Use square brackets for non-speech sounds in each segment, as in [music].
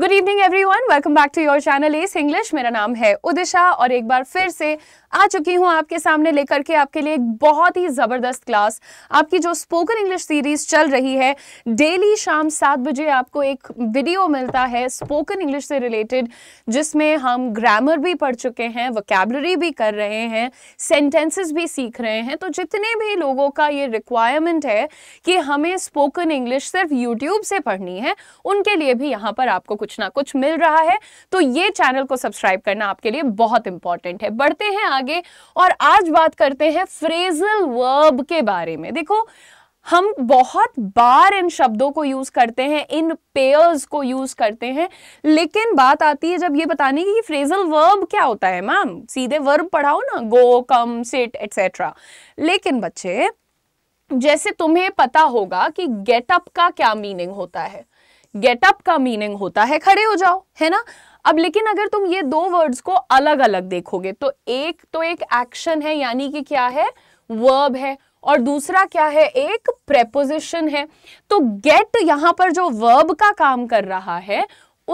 good evening everyone welcome back to your channel इस English मेरा नाम है उदिशा और एक बार फिर से आ चुकी हूँ आपके सामने लेकर के आपके लिए एक बहुत ही ज़बरदस्त क्लास आपकी जो स्पोकन इंग्लिश सीरीज़ चल रही है डेली शाम सात बजे आपको एक वीडियो मिलता है स्पोकन इंग्लिश से रिलेटेड जिसमें हम ग्रामर भी पढ़ चुके हैं वकेबलरी भी कर रहे हैं सेंटेंसेस भी सीख रहे हैं तो जितने भी लोगों का ये रिक्वायरमेंट है कि हमें स्पोकन इंग्लिश सिर्फ यूट्यूब से पढ़नी है उनके लिए भी यहाँ पर आपको कुछ ना कुछ मिल रहा है तो ये चैनल को सब्सक्राइब करना आपके लिए बहुत इंपॉर्टेंट है बढ़ते हैं आगे और आज बात करते हैं फ्रेजल वर्ब के बारे में देखो हम बहुत बार इन शब्दों को यूज करते हैं इन पेयर्स को यूज करते हैं लेकिन बात आती है जब ये बताने की फ्रेजल वर्ब क्या होता है मैम सीधे वर्ब पढ़ाओ ना गो कम सिट एटसेट्रा लेकिन बच्चे जैसे तुम्हें पता होगा कि गेटअप का क्या मीनिंग होता है गेटअप का मीनिंग होता है खड़े हो जाओ है ना अब लेकिन अगर तुम ये दो वर्ड्स को अलग अलग देखोगे तो एक तो एक एक्शन है यानी कि क्या है वर्ब है और दूसरा क्या है एक प्रेपोजिशन है तो गेट यहां पर जो वर्ब का काम कर रहा है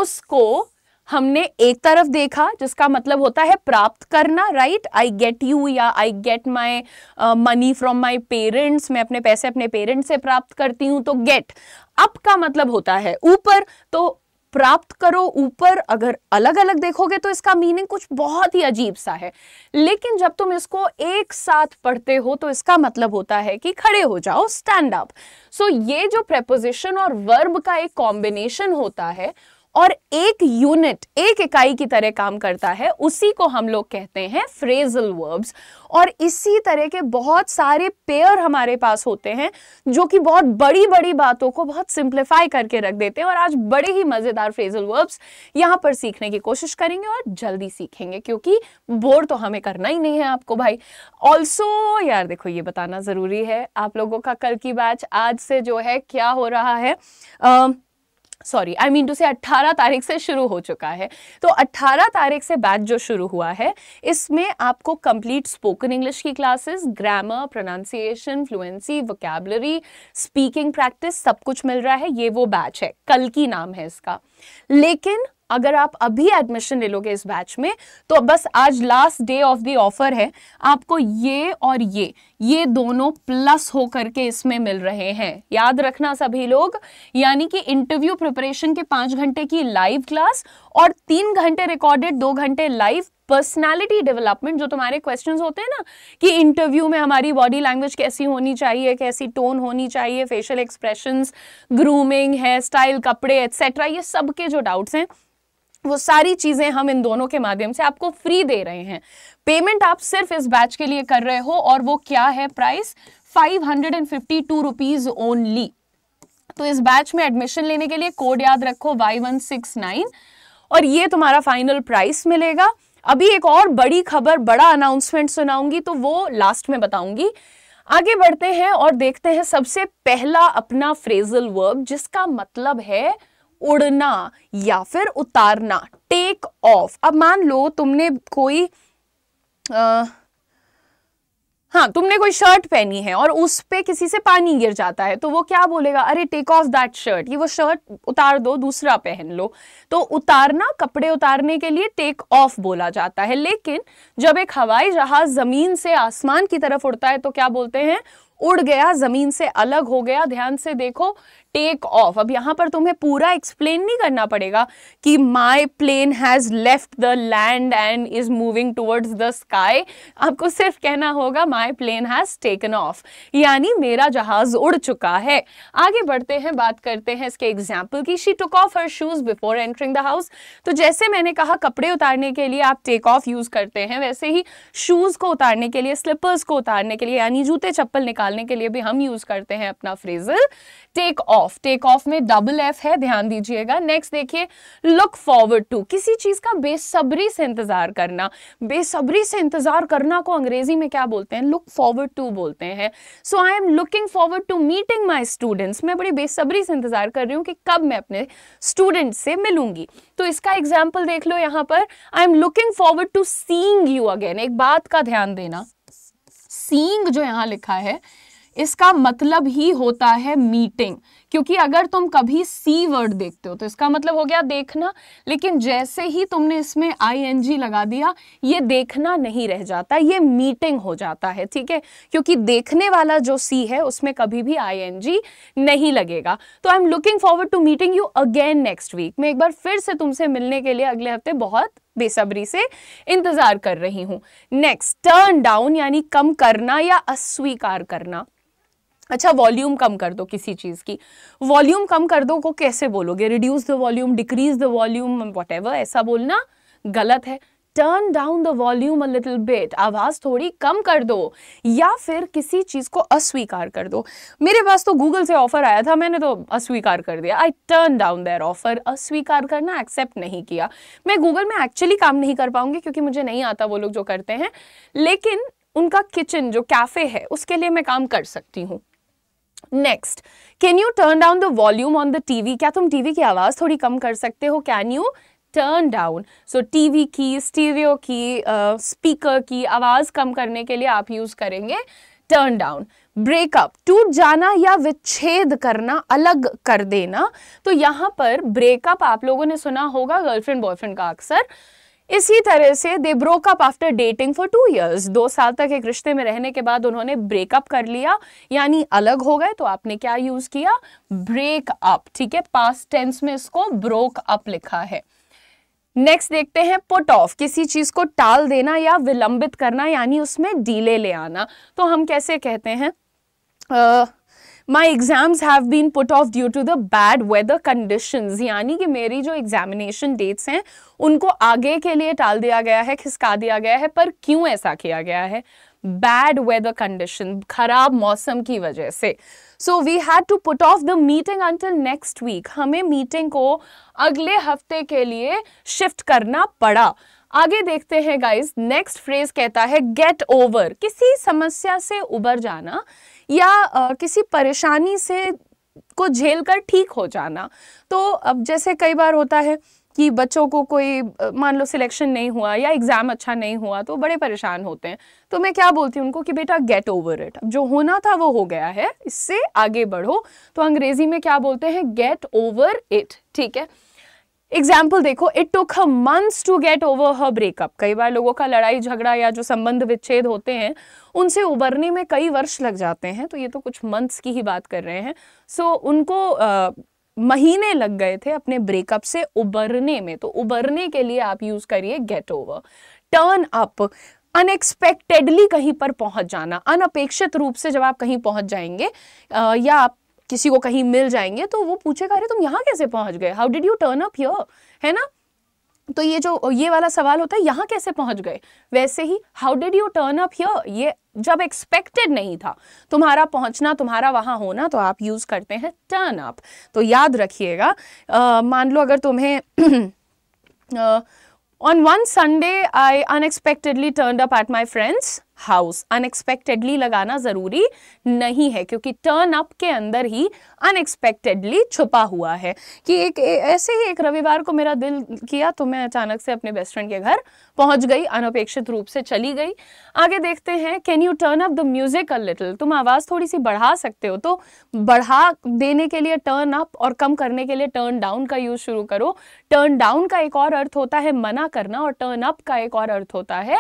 उसको हमने एक तरफ देखा जिसका मतलब होता है प्राप्त करना राइट आई गेट यू या I get my money from my parents मैं अपने पैसे अपने पेरेंट्स से प्राप्त करती हूँ तो गेट अप का मतलब होता है ऊपर तो प्राप्त करो ऊपर अगर अलग अलग देखोगे तो इसका मीनिंग कुछ बहुत ही अजीब सा है लेकिन जब तुम इसको एक साथ पढ़ते हो तो इसका मतलब होता है कि खड़े हो जाओ स्टैंड अप सो ये जो प्रेपोजिशन और वर्ब का एक कॉम्बिनेशन होता है और एक यूनिट एक इकाई की तरह काम करता है उसी को हम लोग कहते हैं फ्रेजल वर्ब्स और इसी तरह के बहुत सारे पेयर हमारे पास होते हैं जो कि बहुत बड़ी बड़ी बातों को बहुत सिंप्लीफाई करके रख देते हैं और आज बड़े ही मज़ेदार फ्रेजल वर्ब्स यहाँ पर सीखने की कोशिश करेंगे और जल्दी सीखेंगे क्योंकि बोर तो हमें करना ही नहीं है आपको भाई ऑल्सो यार देखो ये बताना ज़रूरी है आप लोगों का कल की बैच आज से जो है क्या हो रहा है uh, sorry I mean two से 18 तारीख से शुरू हो चुका है तो 18 तारीख से बैच जो शुरू हुआ है इसमें आपको कंप्लीट स्पोकन इंग्लिश की classes grammar pronunciation fluency vocabulary speaking practice सब कुछ मिल रहा है ये वो बैच है कल की नाम है इसका लेकिन अगर आप अभी एडमिशन ले लोगे इस बैच में तो बस आज last day of the offer है आपको ये और ये ये दोनों प्लस हो करके इसमें मिल रहे हैं याद रखना सभी लोग यानी कि इंटरव्यू प्रिपरेशन के पांच घंटे की लाइव क्लास और तीन घंटे रिकॉर्डेड दो घंटे लाइव पर्सनालिटी डेवलपमेंट जो तुम्हारे क्वेश्चंस होते हैं ना कि इंटरव्यू में हमारी बॉडी लैंग्वेज कैसी होनी चाहिए कैसी टोन होनी चाहिए facial expressions grooming hair style कपड़े एक्सेट्रा ये सब के जो डाउट्स हैं वो सारी चीज़ें हम इन दोनों के माध्यम से आपको फ्री दे रहे हैं पेमेंट आप सिर्फ इस बैच के लिए कर रहे हो और वो क्या है price five hundred and fifty two rupees only तो इस बैच में एडमिशन लेने के लिए कोड याद रखो वाई वन सिक्स नाइन और ये तुम्हारा फाइनल प्राइस मिलेगा अभी एक और बड़ी खबर बड़ा अनाउंसमेंट सुनाऊंगी तो वो लास्ट में बताऊंगी आगे बढ़ते हैं और देखते हैं सबसे पहला अपना फ्रेजल वर्ब जिसका मतलब है उड़ना या फिर उतारना टेक ऑफ अब मान लो तुमने कोई आ, हाँ तुमने कोई शर्ट पहनी है और उस पे किसी से पानी गिर जाता है तो वो क्या बोलेगा अरे टेक ऑफ दैट शर्ट ये वो शर्ट उतार दो दूसरा पहन लो तो उतारना कपड़े उतारने के लिए टेक ऑफ बोला जाता है लेकिन जब एक हवाई जहाज जमीन से आसमान की तरफ उड़ता है तो क्या बोलते हैं उड़ गया जमीन से अलग हो गया ध्यान से देखो टेक ऑफ अब यहां पर तुम्हें पूरा एक्सप्लेन नहीं करना पड़ेगा कि my plane has left the land and is moving towards the sky आपको सिर्फ कहना होगा my plane has taken off यानी मेरा जहाज उड़ चुका है आगे बढ़ते हैं बात करते हैं इसके एग्जाम्पल की she took off her shoes before entering the house तो जैसे मैंने कहा कपड़े उतारने के लिए आप टेक ऑफ यूज़ करते हैं वैसे ही शूज़ को उतारने के लिए स्लिपर्स को उतारने के लिए यानी जूते चप्पल निकालने के लिए भी हम यूज़ करते हैं अपना phrasal take off off take off में डबल एफ है ध्यान दीजिएगा नेक्स्ट देखिए लुक फॉरवर्ड टू किसी चीज का बेसब्री से इंतजार करना बेसब्री से इंतजार करना को अंग्रेजी में क्या बोलते हैं लुक फॉरवर्ड टू बोलते हैं so I am looking forward to meeting my students मैं बड़ी बेसब्री से इंतजार कर रही हूँ कि कब मैं अपने स्टूडेंट से मिलूंगी तो इसका एग्जाम्पल देख लो यहाँ पर I am looking forward to seeing you again एक बात का ध्यान देना सींग जो यहाँ लिखा है इसका मतलब ही होता है मीटिंग क्योंकि अगर तुम कभी सी वर्ड देखते हो तो इसका मतलब हो गया देखना लेकिन जैसे ही तुमने इसमें आई लगा दिया ये देखना नहीं रह जाता ये मीटिंग हो जाता है ठीक है क्योंकि देखने वाला जो सी है उसमें कभी भी आई नहीं लगेगा तो I am looking forward to meeting you again next week मैं एक बार फिर से तुमसे मिलने के लिए अगले हफ्ते बहुत बेसब्री से इंतजार कर रही हूँ नेक्स्ट टर्न डाउन यानी कम करना या अस्वीकार करना अच्छा वॉल्यूम कम कर दो किसी चीज़ की वॉल्यूम कम कर दो को कैसे बोलोगे reduce the volume decrease the volume what ऐसा बोलना गलत है turn down the volume a little bit आवाज़ थोड़ी कम कर दो या फिर किसी चीज़ को अस्वीकार कर दो मेरे पास तो गूगल से ऑफ़र आया था मैंने तो अस्वीकार कर दिया I turn down their offer अस्वीकार करना एक्सेप्ट नहीं किया मैं गूगल में एक्चुअली काम नहीं कर पाऊंगी क्योंकि मुझे नहीं आता वो लोग जो करते हैं लेकिन उनका किचन जो कैफ़े है उसके लिए मैं काम कर सकती हूँ next can you turn down the volume on the TV क्या तुम टीवी की आवाज़ थोड़ी कम कर सकते हो can you turn down so TV की स्टीरियो की स्पीकर uh, की आवाज़ कम करने के लिए आप यूज़ करेंगे टर्न डाउन ब्रेकअप टूट जाना या विच्छेद करना अलग कर देना तो यहां पर ब्रेकअप आप लोगों ने सुना होगा गर्लफ्रेंड बॉयफ्रेंड का अक्सर इसी तरह से they broke up after dating for two years दो साल तक एक रिश्ते में रहने के बाद उन्होंने ब्रेकअप कर लिया यानी अलग हो गए तो आपने क्या यूज किया ब्रेक अप ठीक है पास्ट टेंस में इसको ब्रोक अप लिखा है नेक्स्ट देखते हैं पुट ऑफ किसी चीज को टाल देना या विलंबित करना यानी उसमें डीले ले आना तो हम कैसे कहते हैं uh, my exams have been put off due to the bad weather condition यानी कि मेरी जो एग्जामिनेशन डेट्स हैं उनको आगे के लिए टाल दिया गया है खिसका दिया गया है पर क्यों ऐसा किया गया है बैड वेदर कंडीशन खराब मौसम की वजह से so we had to put off the meeting until next week हमें मीटिंग को अगले हफ्ते के लिए शिफ्ट करना पड़ा आगे देखते हैं गाइज नेक्स्ट फ्रेज कहता है गेट ओवर किसी समस्या से उबर जाना या आ, किसी परेशानी से को झेल कर ठीक हो जाना तो अब जैसे कई बार होता है कि बच्चों को कोई मान लो सिलेक्शन नहीं हुआ या एग्ज़ाम अच्छा नहीं हुआ तो बड़े परेशान होते हैं तो मैं क्या बोलती हूँ उनको कि बेटा गेट ओवर इट जो होना था वो हो गया है इससे आगे बढ़ो तो अंग्रेज़ी में क्या बोलते हैं गेट ओवर इट ठीक है एग्जाम्पल देखो it took months to get over her breakup कई बार लोगों का लड़ाई झगड़ा या जो संबंध विच्छेद होते हैं उनसे उबरने में कई वर्ष लग जाते हैं तो ये तो कुछ मंथ्स की ही बात कर रहे हैं सो so, उनको आ, महीने लग गए थे अपने ब्रेकअप से उबरने में तो उबरने के लिए आप यूज़ करिए get over turn up unexpectedly कहीं पर पहुंच जाना अनपेक्षित रूप से जब आप कहीं पहुंच जाएंगे आ, या आप किसी को कहीं मिल जाएंगे तो वो पूछेगा अरे तुम यहाँ कैसे पहुंच गए how did you turn up your है ना तो ये जो ये वाला सवाल होता है यहाँ कैसे पहुँच गए वैसे ही how did you turn up here ये जब एक्सपेक्टेड नहीं था तुम्हारा पहुंचना तुम्हारा वहां होना तो आप यूज करते हैं टर्न अप तो याद रखिएगा मान लो अगर तुम्हें on one Sunday I unexpectedly turn up at my friend's house unexpectedly लगाना जरूरी नहीं है क्योंकि टर्न अप के अंदर ही अनएक्सपेक्टेडली छुपा हुआ है कि एक ऐसे ही एक रविवार को मेरा दिल किया तो मैं अचानक से अपने बेस्ट फ्रेंड के घर पहुंच गई अनपेक्षित रूप से चली गई आगे देखते हैं can you turn up the music a little तुम आवाज़ थोड़ी सी बढ़ा सकते हो तो बढ़ा देने के लिए टर्न अप और कम करने के लिए टर्न डाउन का यूज़ शुरू करो टर्न डाउन का एक और अर्थ होता है मना करना और टर्न अप का एक और अर्थ होता है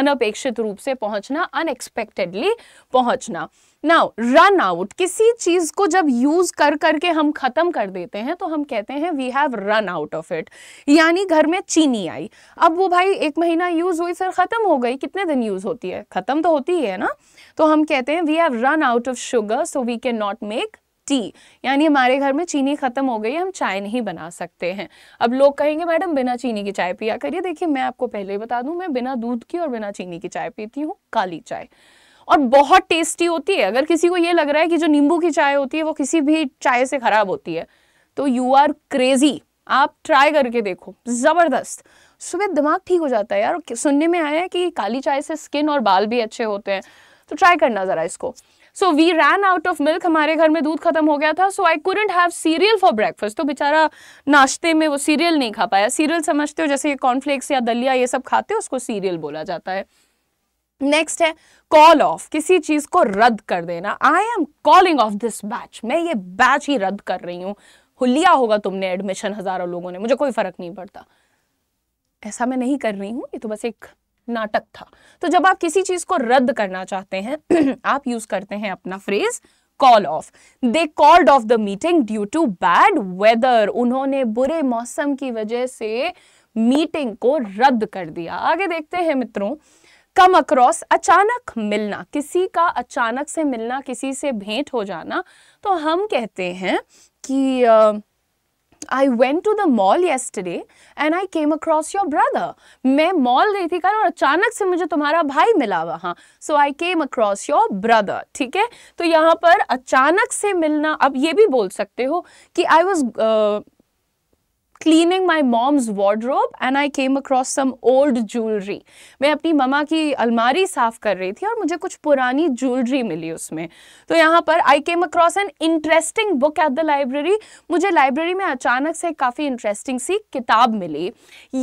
अनपेक्षित रूप से पहुंचना अनएक्सपेक्टेडली पहुंचना नाउ रन आउट किसी चीज को जब यूज कर करके हम खत्म कर देते हैं तो हम कहते हैं we have run out of it यानी घर में चीनी आई अब वो भाई एक महीना यूज हुई सर खत्म हो गई कितने दिन यूज होती है खत्म तो होती ही है ना तो हम कहते हैं we have run out of sugar so we can not make tea यानी हमारे घर में चीनी खत्म हो गई हम चाय नहीं बना सकते हैं अब लोग कहेंगे मैडम बिना चीनी की चाय पिया करिए देखिए मैं आपको पहले ही बता दूं मैं बिना दूध की और बिना चीनी की चाय पीती हूँ काली चाय और बहुत टेस्टी होती है अगर किसी को ये लग रहा है कि जो नींबू की चाय होती है वो किसी भी चाय से ख़राब होती है तो यू आर क्रेजी आप ट्राई करके देखो ज़बरदस्त सुबह दिमाग ठीक हो जाता है यार सुनने में आया है कि काली चाय से स्किन और बाल भी अच्छे होते हैं तो ट्राई करना ज़रा इसको so we ran out of milk हमारे घर में दूध खत्म हो गया था so I couldn't have cereal for breakfast तो बेचारा नाश्ते में वो सीरियल नहीं खा पाया सीरियल समझते हो जैसे कॉर्नफ्लेक्स या दलिया ये सब खाते हो उसको सीरियल बोला जाता है नेक्स्ट है कॉल ऑफ किसी चीज को रद्द कर देना I am calling off this batch मैं ये बैच ही रद्द कर रही हूं लिया होगा तुमने एडमिशन हजारों लोगों ने मुझे कोई फर्क नहीं पड़ता ऐसा मैं नहीं कर रही हूं ये तो बस एक नाटक था तो जब आप किसी चीज को रद्द करना चाहते हैं [clears throat] आप यूज करते हैं अपना phrase call off they called off the meeting due to bad weather उन्होंने बुरे मौसम की वजह से मीटिंग को रद्द कर दिया आगे देखते हैं मित्रों कम अक्रॉस अचानक मिलना किसी का अचानक से मिलना किसी से भेंट हो जाना तो हम कहते हैं कि I went to the mall yesterday and I came across your brother मैं मॉल गई थी कल और अचानक से मुझे तुम्हारा भाई मिला वहाँ so I came across your brother ठीक है तो यहाँ पर अचानक से मिलना अब ये भी बोल सकते हो कि I was cleaning my mom's wardrobe and I came across some old jewellery मैं अपनी ममा की अलमारी साफ कर रही थी और मुझे कुछ पुरानी ज्वेलरी मिली उसमें तो यहाँ पर I came across an interesting book at the library मुझे लाइब्रेरी में अचानक से काफ़ी इंटरेस्टिंग सी किताब मिली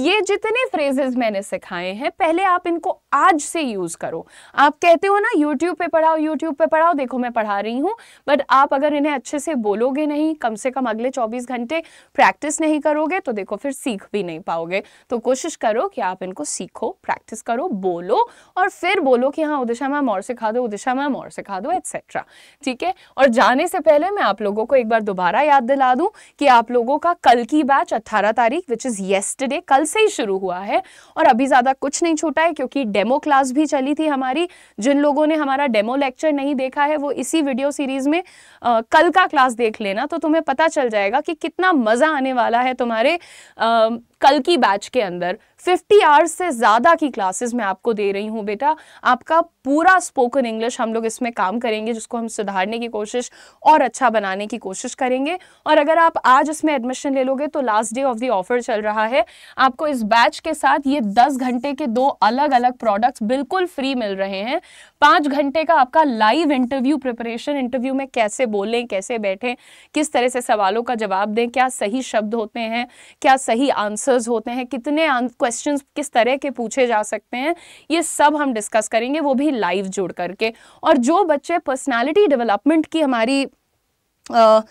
ये जितने फ्रेजेज मैंने सिखाए हैं पहले आप इनको आज से यूज़ करो आप कहते हो ना यूट्यूब पे पढ़ाओ यूट्यूब पे पढ़ाओ देखो मैं पढ़ा रही हूँ बट आप अगर इन्हें अच्छे से बोलोगे नहीं कम से कम अगले चौबीस घंटे प्रैक्टिस नहीं करोगे करोगे तो देखो फिर सीख भी नहीं पाओगे तो कोशिश करो कि आप इनको सीखो प्रैक्टिस करो बोलो और फिर बोलो कि हाँ उदिशा मैम और सिखा दो उदिशा मैम और सिखा दो एक्सेट्रा ठीक है और जाने से पहले मैं आप लोगों को एक बार दोबारा याद दिला दूँ कि आप लोगों का कल की बैच अट्ठारह तारीख विच इज़ येस्टडे कल से ही शुरू हुआ है और अभी ज़्यादा कुछ नहीं छूटा है क्योंकि डेमो क्लास भी चली थी हमारी जिन लोगों ने हमारा डेमो लेक्चर नहीं देखा है वो इसी वीडियो सीरीज़ में आ, कल का क्लास देख लेना तो तुम्हें पता चल जाएगा कि कितना मज़ा आने वाला है तुम्हारे हमारे आ, कल की बैच के अंदर 50 आवर्स से ज़्यादा की क्लासेस मैं आपको दे रही हूँ बेटा आपका पूरा स्पोकन इंग्लिश हम लोग इसमें काम करेंगे जिसको हम सुधारने की कोशिश और अच्छा बनाने की कोशिश करेंगे और अगर आप आज इसमें एडमिशन ले लोगे तो last day of the offer चल रहा है आपको इस बैच के साथ ये दस घंटे के दो अलग अलग प्रोडक्ट्स बिल्कुल फ्री मिल रहे हैं पाँच घंटे का आपका लाइव इंटरव्यू प्रिपरेशन इंटरव्यू में कैसे बोलें कैसे बैठें किस तरह से सवालों का जवाब दें क्या सही शब्द होते हैं क्या सही आंसर आंसर्स होते हैं कितने क्वेश्चन किस तरह के पूछे जा सकते हैं ये सब हम डिस्कस करेंगे वो भी लाइव जुड़ करके और जो बच्चे पर्सनैलिटी डेवलपमेंट की हमारी uh,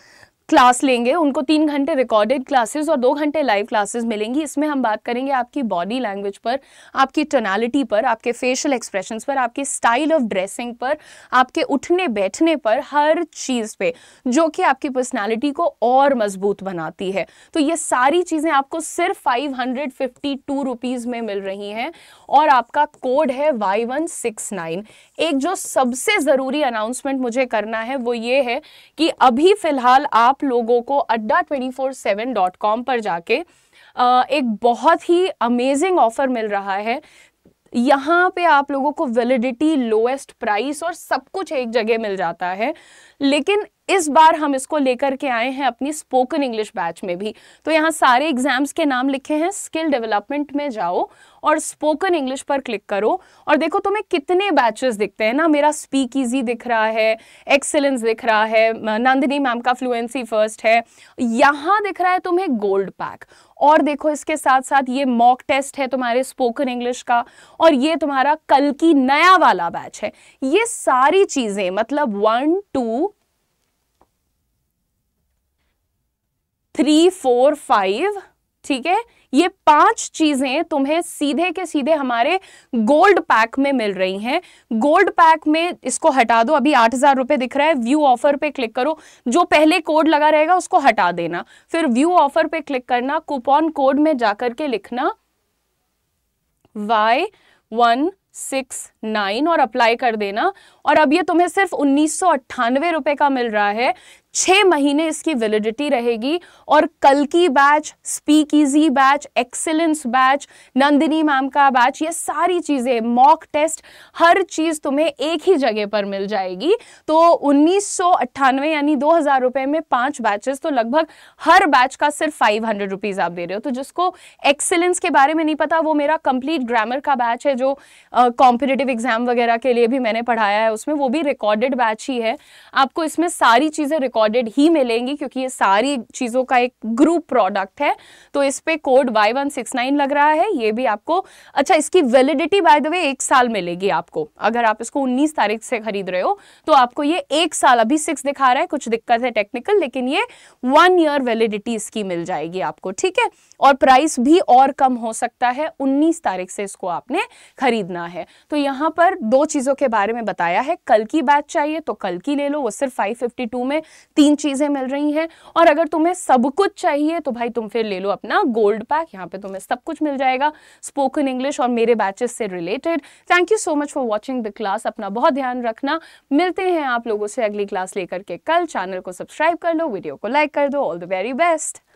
क्लास लेंगे उनको तीन घंटे रिकॉर्डेड क्लासेस और दो घंटे लाइव क्लासेस मिलेंगी इसमें हम बात करेंगे आपकी बॉडी लैंग्वेज पर आपकी टोनालिटी पर आपके फेशियल एक्सप्रेशंस पर आपके स्टाइल ऑफ ड्रेसिंग पर आपके उठने बैठने पर हर चीज़ पे जो कि आपकी पर्सनैलिटी को और मजबूत बनाती है तो ये सारी चीज़ें आपको सिर्फ five hundred fifty two rupees में मिल रही हैं और आपका कोड है वाई वन सिक्स नाइन एक जो सबसे ज़रूरी अनाउंसमेंट मुझे करना है वो ये है कि अभी फ़िलहाल आप आप लोगों को Adda twenty four seven dot com पर जाके एक बहुत ही अमेजिंग ऑफर मिल रहा है यहाँ पे आप लोगों को वैलिडिटी लोएस्ट प्राइस और सब कुछ एक जगह मिल जाता है लेकिन इस बार हम इसको लेकर के आए हैं अपनी स्पोकन इंग्लिश बैच में भी तो यहाँ सारे एग्जाम्स के नाम लिखे हैं स्किल डेवलपमेंट में जाओ और स्पोकन इंग्लिश पर क्लिक करो और देखो तुम्हें कितने बैचेस दिखते हैं ना मेरा स्पीक ईजी दिख रहा है एक्सेलेंस दिख रहा है नंदिनी मैम का फ्लुएंसी फर्स्ट है यहाँ दिख रहा है तुम्हें गोल्ड पैक और देखो इसके साथ साथ ये मॉक टेस्ट है तुम्हारे स्पोकन इंग्लिश का और ये तुम्हारा कल की नया वाला बैच है ये सारी चीज़ें मतलब one two three four five ठीक है ये पांच चीजें तुम्हें सीधे के सीधे हमारे गोल्ड पैक में मिल रही हैं गोल्ड पैक में इसको हटा दो अभी आठ हजार रुपए दिख रहा है व्यू ऑफर पे क्लिक करो जो पहले कोड लगा रहेगा उसको हटा देना फिर व्यू ऑफर पे क्लिक करना कूपन कोड में जाकर के लिखना वाई वन सिक्स नाइन और अप्लाई कर देना और अब ये तुम्हें सिर्फ उन्नीस रुपए का मिल रहा है छः महीने इसकी वैलिडिटी रहेगी और कल की batch speak easy batch excellence batch Nandini ma'am का बैच ये सारी चीज़ें मॉक टेस्ट हर चीज़ तुम्हें एक ही जगह पर मिल जाएगी तो उन्नीस यानी दो हज़ार रुपए में पांच बैचेस तो लगभग हर बैच का सिर्फ फाइव हंड्रेड रुपीज़ आप दे रहे हो तो जिसको एक्सेलेंस के बारे में नहीं पता वो मेरा कंप्लीट ग्रामर का बैच है जो कॉम्पिटिटिव एग्जाम वगैरह के लिए भी मैंने पढ़ाया है उसमें वो भी रिकॉर्डेड बैच ही है आपको इसमें सारी चीज़ें रिकॉर्ड रिकॉर्डेड ही मिलेंगी क्योंकि ये सारी चीज़ों का एक ग्रुप प्रोडक्ट है तो इस पर code Y one six nine लग रहा है ये भी आपको अच्छा इसकी वैलिडिटी बाय द वे एक साल मिलेगी आपको अगर आप इसको उन्नीस तारीख से खरीद रहे हो तो आपको ये एक साल अभी सिक्स दिखा रहा है कुछ दिक्कत है टेक्निकल लेकिन ये वन ईयर वैलिडिटी इसकी मिल जाएगी आपको ठीक है और प्राइस भी और कम हो सकता है उन्नीस तारीख से इसको आपने खरीदना है तो यहाँ पर दो चीज़ों के बारे में बताया है कल की बैच चाहिए तो कल की ले लो वो सिर्फ 552 में तीन चीज़ें मिल रही हैं और अगर तुम्हें सब कुछ चाहिए तो भाई तुम फिर ले लो अपना गोल्ड पैक यहाँ पे तुम्हें सब कुछ मिल जाएगा स्पोकन इंग्लिश और मेरे बैचेस से related thank you so much for watching the class अपना बहुत ध्यान रखना मिलते हैं आप लोगों से अगली क्लास लेकर के कल चैनल को सब्सक्राइब कर लो वीडियो को लाइक कर दो ऑल द वेरी बेस्ट